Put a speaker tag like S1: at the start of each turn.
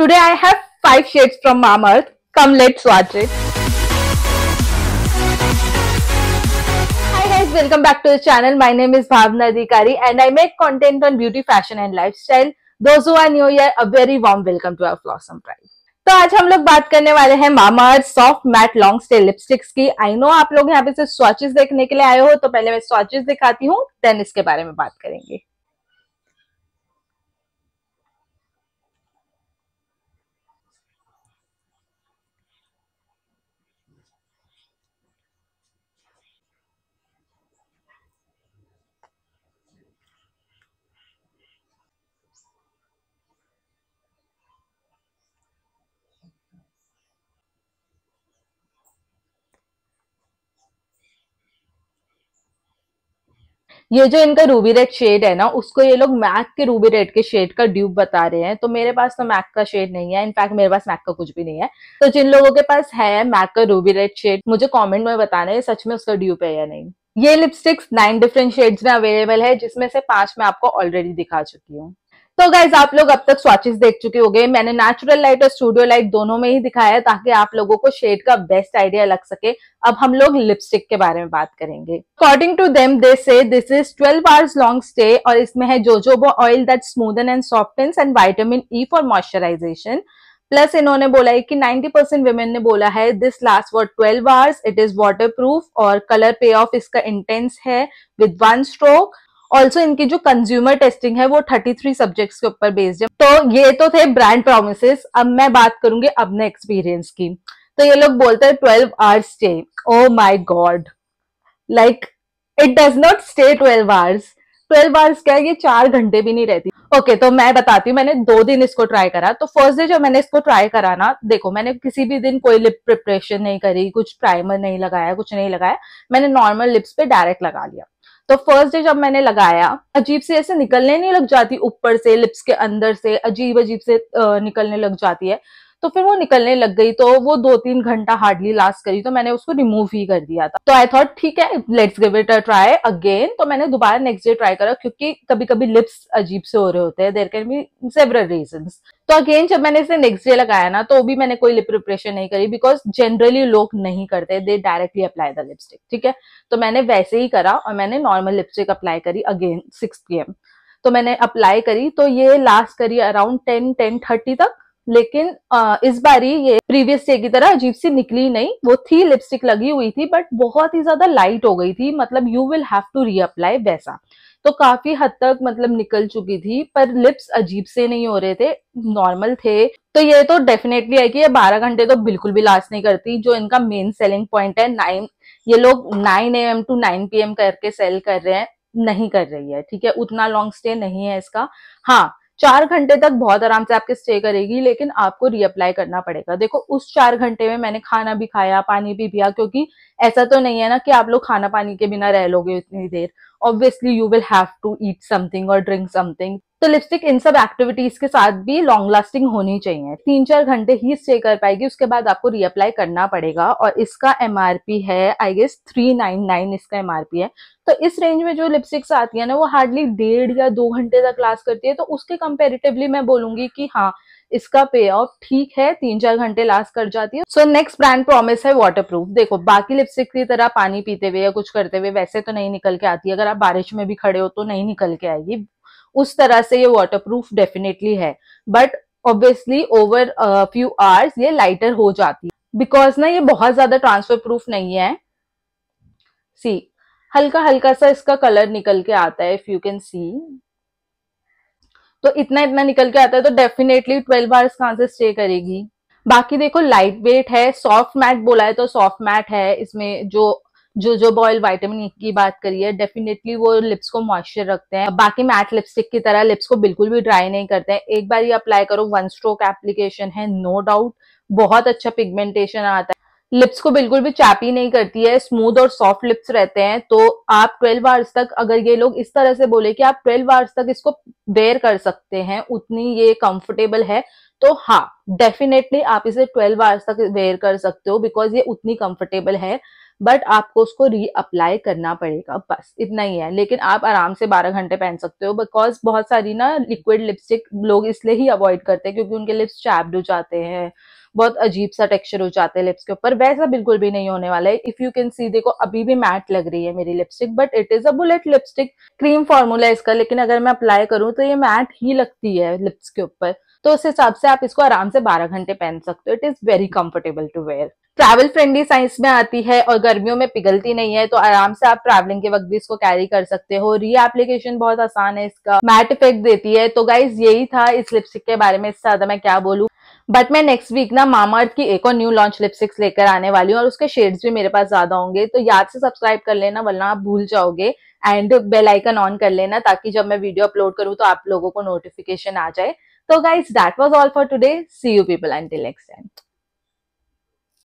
S1: Today I have 5 shades from Mom Earth. Come let's watch it. Hi guys, welcome back to the channel. My name is Bhavna Adhikari and I make content on beauty, fashion and lifestyle. Those who are new here, a very warm welcome to our Blossom Pride. तो आज हम लोग बात करने वाले हैं Mamaearth soft matte long stay lipsticks की I no आप लोग यहाँ पे से स्वाचेस देखने के लिए आए हो तो पहले मैं स्वाचेस दिखाती हूँ देन इसके बारे में बात करेंगे ये जो इनका रूबी रेड शेड है ना उसको ये लोग मैक के रूबी रेड के शेड का ड्यूब बता रहे हैं तो मेरे पास तो मैक का शेड नहीं है इनफैक्ट मेरे पास मैक का कुछ भी नहीं है तो जिन लोगों के पास है मैक का रूबी रेड शेड मुझे कॉमेंट में बताना है सच में उसका ड्यूब है या नहीं ये लिपस्टिक्स नाइन डिफरेंट शेड्स में अवेलेबल है जिसमें से पांच मैं आपको ऑलरेडी दिखा चुकी हूँ तो गाइज आप लोग अब तक स्वाचिस देख चुके हो मैंने नेचुरल लाइट और स्टूडियो लाइट दोनों में ही दिखाया है ताकि आप लोगों को शेड का बेस्ट आइडिया लग सके अब हम लोग लिपस्टिक के बारे में बात करेंगे according to them they say this is 12 hours long stay और इसमें है jojoba oil that smoothens and softens and vitamin E for moisturisation plus इन्होंने बोला है कि 90 परसेंट वेमेन ने बोला है this last for 12 hours it is waterproof और कलर पे ऑफ इसका इंटेंस है विद वन स्ट्रोक ऑल्सो इनकी जो कंज्यूमर टेस्टिंग है वो 33 सब्जेक्ट्स के ऊपर बेस्ड है तो ये तो थे ब्रांड प्रोमिस अब मैं बात करूंगी अपने एक्सपीरियंस की तो ये लोग बोलते हैं twelve hours stay oh my god like it does not stay twelve hours twelve hours क्या है ये चार घंटे भी नहीं रहती ओके okay, तो मैं बताती हूँ मैंने दो दिन इसको ट्राई करा तो फर्स्ट डे जब मैंने इसको ट्राई करा ना देखो मैंने किसी भी दिन कोई लिप प्रिपरेशन नहीं करी कुछ प्राइमर नहीं लगाया कुछ नहीं लगाया मैंने नॉर्मल लिप्स पे डायरेक्ट लगा लिया तो फर्स्ट डे जब मैंने लगाया अजीब से ऐसे निकलने नहीं लग जाती ऊपर से लिप्स के अंदर से अजीब अजीब से निकलने लग जाती है तो फिर वो निकलने लग गई तो वो दो तीन घंटा हार्डली लास्ट करी तो मैंने उसको रिमूव ही कर दिया था तो आई थॉट ठीक है let's give it a try again तो मैंने दोबारा नेक्स्ट डे ट्राई करा क्योंकि कभी कभी लिप्स अजीब से हो रहे होते हैं there can be several reason तो अगेन जब मैंने इसे नेक्स्ट डे लगाया ना तो भी मैंने कोई लिप प्रिपरेशन नहीं करी बिकॉज जनरली लोग नहीं करते they directly apply the lipstick ठीक है तो मैंने वैसे ही करा और मैंने नॉर्मल लिपस्टिक अप्लाई करी अगेन सिक्स पी तो मैंने अप्लाई करी तो ये लास्ट करी अराउंड टेन टेन थर्टी तक लेकिन आ, इस बारी ये प्रीवियस डे की तरह अजीब सी निकली नहीं वो थी लिपस्टिक लगी हुई थी बट बहुत ही ज्यादा लाइट हो गई थी मतलब you will have to reapply वैसा तो काफी हद तक मतलब निकल चुकी थी पर लिप्स अजीब से नहीं हो रहे थे नॉर्मल थे तो ये तो डेफिनेटली है कि ये 12 घंटे तो बिल्कुल भी लास्ट नहीं करती जो इनका मेन सेलिंग पॉइंट है नाइन ये लोग nine A to nine P करके सेल कर रहे हैं नहीं कर रही है ठीक है उतना लॉन्ग स्टे नहीं है इसका हाँ चार घंटे तक बहुत आराम से आपके स्टे करेगी लेकिन आपको रीअप्लाई करना पड़ेगा देखो उस चार घंटे में मैंने खाना भी खाया पानी भी पिया क्योंकि ऐसा तो नहीं है ना कि आप लोग खाना पानी के बिना रह लोगे इतनी देर obviously you will have to eat something और ड्रिंक समथिंग तो लिपस्टिक इन सब एक्टिविटीज के साथ भी लॉन्ग लास्टिंग होनी चाहिए तीन चार घंटे ही स्टे कर पाएगी उसके बाद आपको रीअप्लाई करना पड़ेगा और इसका एमआरपी है I guess three nine nine इसका एमआरपी है तो इस रेंज में जो लिपस्टिक्स आती है ना वो हार्डली डेढ़ या दो घंटे तक लास्ट करती है तो उसके कंपेरेटिवली मैं बोलूंगी कि हाँ इसका पे ऑफ ठीक है तीन चार घंटे लास्ट कर जाती है सो नेक्स्ट ब्रांड प्रॉमिस है वाटर प्रूफ देखो बाकी लिपस्टिक की तरह पानी पीते हुए या कुछ करते हुए वैसे तो नहीं निकल के आती अगर आप बारिश में भी खड़े हो तो नहीं निकल के आएगी उस तरह से ये वाटर प्रूफ डेफिनेटली है but obviously over few hours ये लाइटर हो जाती है बिकॉज ना ये बहुत ज्यादा ट्रांसफर प्रूफ नहीं है सी हल्का हल्का सा इसका कलर निकल के आता है इफ यू कैन सी तो इतना इतना निकल के आता है तो डेफिनेटली ट्वेल्व आवर्स कहां से स्टे करेगी बाकी देखो लाइट वेट है सॉफ्ट मैट बोला है तो सॉफ्ट मैट है इसमें जो जो जो बॉयल वाइटामिन e की बात करी है डेफिनेटली वो लिप्स को मॉइस्चर रखते हैं बाकी मैट लिपस्टिक की तरह लिप्स को बिल्कुल भी ड्राई नहीं करते हैं एक बार ये अप्लाई करो वन स्ट्रोक एप्लीकेशन है नो no डाउट बहुत अच्छा पिगमेंटेशन आता है लिप्स को बिल्कुल भी चापी नहीं करती है स्मूथ और सॉफ्ट लिप्स रहते हैं तो आप 12 आवर्स तक अगर ये लोग इस तरह से बोले कि आप 12 आवर्स तक इसको वेयर कर सकते हैं उतनी ये कंफर्टेबल है तो हाँ डेफिनेटली आप इसे 12 आवर्स तक वेयर कर सकते हो बिकॉज ये उतनी कंफर्टेबल है बट आपको उसको रीअप्लाई करना पड़ेगा बस इतना ही है लेकिन आप आराम से बारह घंटे पहन सकते हो बिकॉज बहुत सारी ना लिक्विड लिपस्टिक लोग इसलिए ही अवॉइड करते हैं क्योंकि उनके लिप्स चैप्ड हो जाते हैं बहुत अजीब सा टेक्सचर हो जाता है लिप्स के ऊपर वैसा बिल्कुल भी नहीं होने वाला है इफ यू कैन सी देखो अभी भी मैट लग रही है मेरी lipstick but it is a bullet lipstick cream formula इसका लेकिन अगर मैं अप्लाई करूँ तो ये मैट ही लगती है लिप्स के ऊपर तो उस हिसाब से आप इसको आराम से 12 घंटे पहन सकते हो it is very comfortable to wear travel friendly science में आती है और गर्मियों में पिघलती नहीं है तो आराम से आप ट्रैवलिंग के वक्त भी इसको कैरी कर सकते हो री एप्लीकेशन बहुत आसान है इसका मैट इफेक्ट देती है तो गाइज यही था इस लिपस्टिक के बारे में इससे ज्यादा मैं क्या बोलूँ बट मैं नेक्स्ट वीक ना मामा की एक और न्यू लॉन्च लिपस्टिक्स लेकर आने वाली हूँ और उसके शेड्स भी मेरे पास ज्यादा होंगे तो याद से सब्सक्राइब कर लेना वरना आप भूल जाओगे एंड बेल आइकन ऑन कर लेना ताकि जब मैं वीडियो अपलोड करूँ तो आप लोगों को नोटिफिकेशन आ जाए तो guys that was all for today see you people and till next time